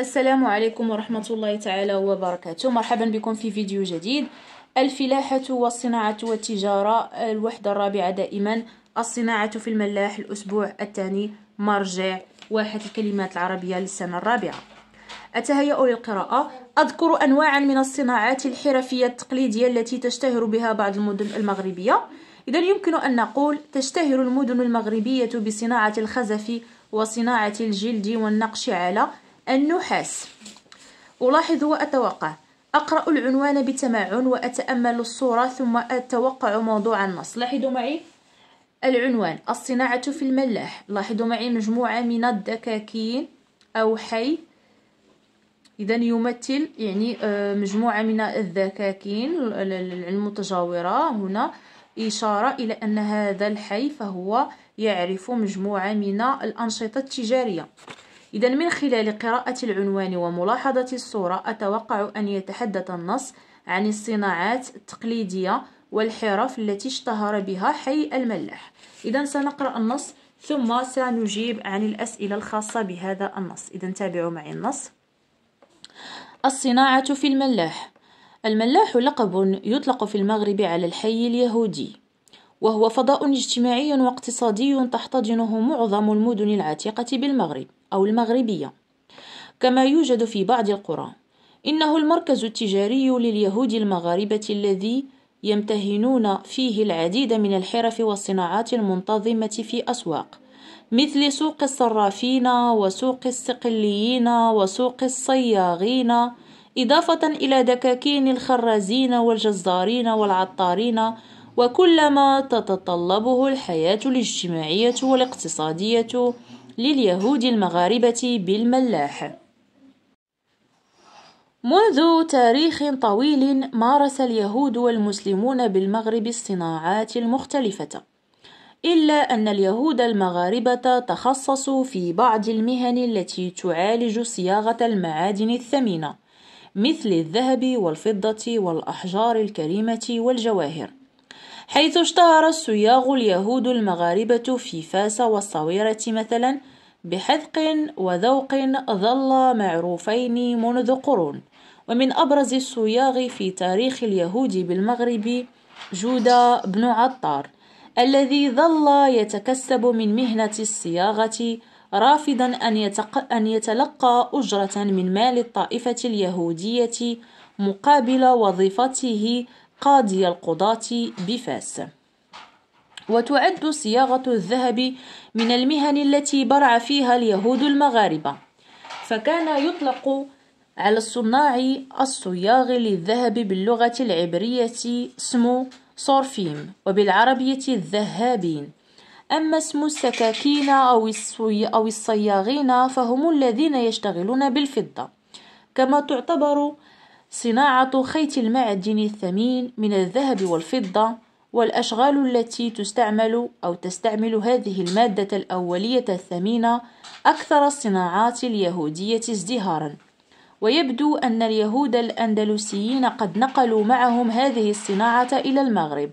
السلام عليكم ورحمة الله تعالى وبركاته مرحبا بكم في فيديو جديد الفلاحة والصناعة والتجارة الوحدة الرابعة دائما الصناعة في الملاح الأسبوع الثاني مرجع واحد الكلمات العربية للسنة الرابعة أتهيأ للقراءة أذكر أنواعا من الصناعات الحرفية التقليدية التي تشتهر بها بعض المدن المغربية إذا يمكن أن نقول تشتهر المدن المغربية بصناعة الخزف وصناعة الجلد والنقش على النحاس ألاحظ وأتوقع أقرأ العنوان بتمعن وأتأمل الصورة ثم أتوقع موضوع النص لاحظوا معي العنوان الصناعة في الملاح لاحظوا معي مجموعة من الدكاكين أو حي إذا يمثل يعني آه، مجموعة من الدكاكين المتجاورة هنا إشارة إلى أن هذا الحي فهو يعرف مجموعة من الأنشطة التجارية إذا من خلال قراءة العنوان وملاحظة الصورة أتوقع أن يتحدث النص عن الصناعات التقليدية والحرف التي اشتهر بها حي الملاح إذا سنقرأ النص ثم سنجيب عن الأسئلة الخاصة بهذا النص إذا تابعوا معي النص الصناعة في الملاح الملاح لقب يطلق في المغرب على الحي اليهودي وهو فضاء اجتماعي واقتصادي تحتضنه معظم المدن العتيقة بالمغرب أو المغربية كما يوجد في بعض القرى إنه المركز التجاري لليهود المغاربة الذي يمتهنون فيه العديد من الحرف والصناعات المنتظمة في أسواق مثل سوق الصرافين وسوق الصقليين وسوق الصياغين إضافة إلى دكاكين الخرازين والجزارين والعطارين وكل ما تتطلبه الحياة الاجتماعية والاقتصادية لليهود المغاربة بالملاح منذ تاريخ طويل مارس اليهود والمسلمون بالمغرب الصناعات المختلفة إلا أن اليهود المغاربة تخصصوا في بعض المهن التي تعالج صياغة المعادن الثمينة مثل الذهب والفضة والأحجار الكريمة والجواهر حيث اشتهر السياغ اليهود المغاربة في فاس والصويرة مثلا بحذق وذوق ظلا معروفين منذ قرون ومن أبرز الصياغ في تاريخ اليهود بالمغرب جودة بن عطار الذي ظل يتكسب من مهنة الصياغة رافضا أن, يتق... أن يتلقى أجرة من مال الطائفة اليهودية مقابل وظيفته قاضي القضاة بفاس وتعد صياغة الذهب من المهن التي برع فيها اليهود المغاربة فكان يطلق على الصناع الصياغ للذهب باللغة العبرية اسم صورفيم وبالعربية الذهابين أما اسم السكاكين أو, أو الصياغين فهم الذين يشتغلون بالفضة كما تعتبر صناعة خيط المعدن الثمين من الذهب والفضة والأشغال التي تستعمل أو تستعمل هذه المادة الأولية الثمينة أكثر الصناعات اليهودية ازدهارًا، ويبدو أن اليهود الأندلسيين قد نقلوا معهم هذه الصناعة إلى المغرب،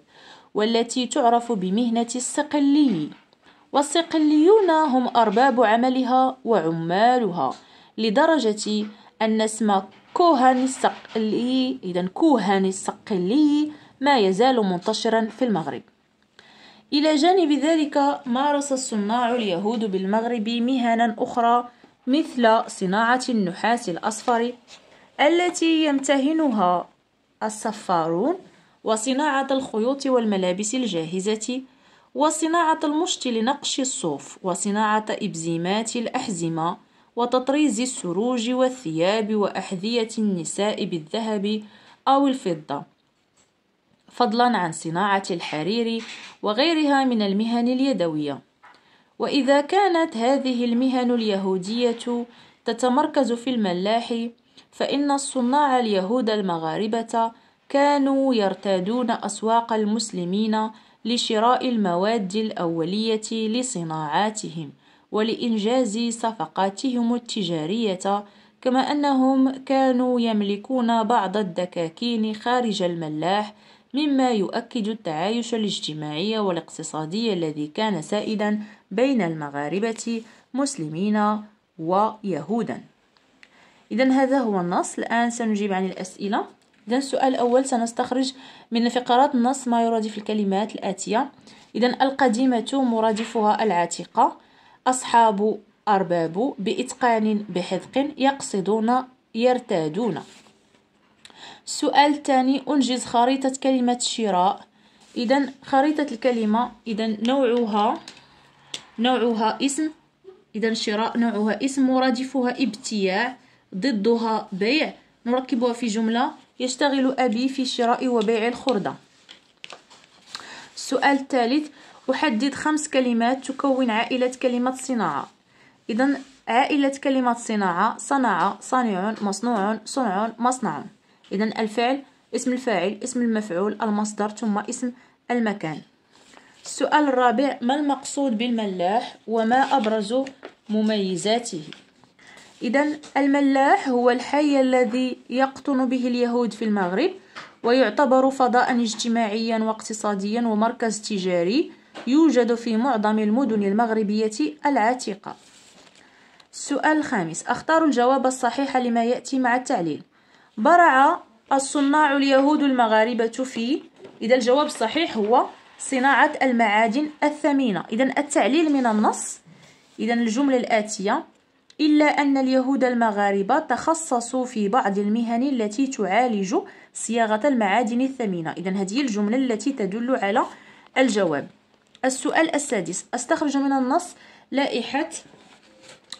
والتي تعرف بمهنة الصقلي، والصقليون هم أرباب عملها وعمالها، لدرجة أن اسم كوهان الصقلي إذا كوهان الصقلي ما يزال منتشرا في المغرب إلى جانب ذلك مارس الصناع اليهود بالمغرب مهنا أخرى مثل صناعة النحاس الأصفر التي يمتهنها الصفارون وصناعة الخيوط والملابس الجاهزة وصناعة المشط لنقش الصوف وصناعة إبزيمات الأحزمة وتطريز السروج والثياب وأحذية النساء بالذهب أو الفضة فضلا عن صناعة الحرير وغيرها من المهن اليدوية وإذا كانت هذه المهن اليهودية تتمركز في الملاح فإن الصناع اليهود المغاربة كانوا يرتادون أسواق المسلمين لشراء المواد الأولية لصناعاتهم ولإنجاز صفقاتهم التجارية كما أنهم كانوا يملكون بعض الدكاكين خارج الملاح مما يؤكد التعايش الاجتماعي والاقتصادي الذي كان سائدا بين المغاربة مسلمين ويهودا إذا هذا هو النص الآن سنجيب عن الأسئلة إذا السؤال الأول سنستخرج من فقرات النص ما يرادف الكلمات الآتية إذا القديمة مرادفها العتيقة أصحاب أرباب بإتقان بحذق يقصدون يرتادون السؤال الثاني أنجز خريطة كلمة شراء إذا خريطة الكلمة إذا نوعها نوعها اسم إذا شراء نوعها اسم مرادفها ابتياع ضدها بيع نركبها في جملة يشتغل أبي في شراء وبيع الخردة السؤال الثالث أحدد خمس كلمات تكون عائلة كلمة صناعة إذا عائلة كلمة صناعة صنع صانع مصنوع صنع مصنع إذا الفعل اسم الفاعل اسم المفعول المصدر ثم اسم المكان السؤال الرابع ما المقصود بالملاح وما أبرز مميزاته إذا الملاح هو الحي الذي يقطن به اليهود في المغرب ويعتبر فضاء اجتماعيا واقتصاديا ومركز تجاري يوجد في معظم المدن المغربية العتيقة السؤال الخامس اختار الجواب الصحيح لما يأتي مع التعليل برع الصناع اليهود المغاربة في إذا الجواب الصحيح هو صناعة المعادن الثمينة إذا التعليل من النص إذا الجملة الآتية إلا أن اليهود المغاربة تخصصوا في بعض المهن التي تعالج صياغة المعادن الثمينة إذا هذه الجملة التي تدل على الجواب السؤال السادس استخرج من النص لائحة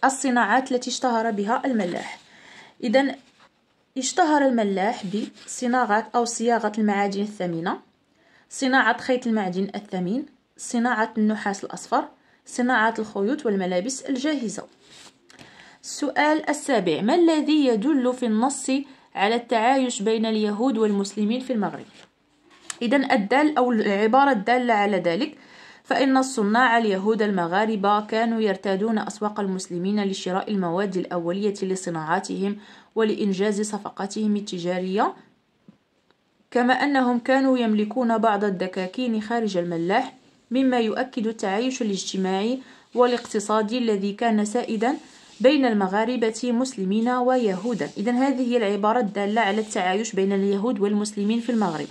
الصناعات التي اشتهر بها الملاح إذا اشتهر الملاح بصناعة أو صياغة المعادن الثمينة صناعة خيط المعدن الثمين صناعة النحاس الأصفر صناعة الخيوط والملابس الجاهزة السؤال السابع ما الذي يدل في النص على التعايش بين اليهود والمسلمين في المغرب إذا الدال أو العبارة الدالة على ذلك فإن الصناع اليهود المغاربة كانوا يرتادون أسواق المسلمين لشراء المواد الأولية لصناعاتهم ولإنجاز صفقاتهم التجارية كما أنهم كانوا يملكون بعض الدكاكين خارج الملاح مما يؤكد التعايش الاجتماعي والاقتصادي الذي كان سائدا بين المغاربة مسلمين ويهودا إذا هذه هي العبارة الدالة على التعايش بين اليهود والمسلمين في المغرب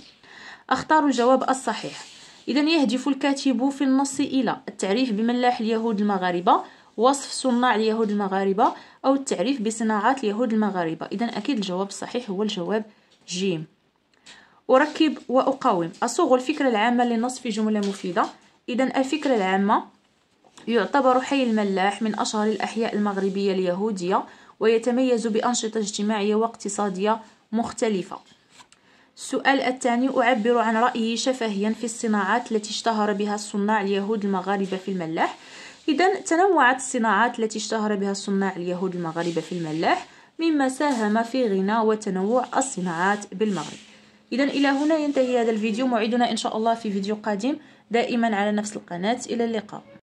أختار الجواب الصحيح إذا يهدف الكاتب في النص إلى التعريف بملاح اليهود المغاربة وصف صناع اليهود المغاربة أو التعريف بصناعات اليهود المغاربة إذا أكيد الجواب الصحيح هو الجواب جيم أركب وأقاوم أصوغ الفكرة العامة للنص في جملة مفيدة إذا الفكرة العامة يعتبر حي الملاح من أشهر الأحياء المغربية اليهودية ويتميز بأنشطة اجتماعية واقتصادية مختلفة السؤال الثاني أعبر عن رأيي شفهيا في الصناعات التي اشتهر بها الصناع اليهود المغاربة في الملاح إذا تنوعت الصناعات التي اشتهر بها الصناع اليهود المغاربة في الملاح مما ساهم في غنى وتنوع الصناعات بالمغرب إذا إلى هنا ينتهي هذا الفيديو موعدنا إن شاء الله في فيديو قادم دائما على نفس القناة إلى اللقاء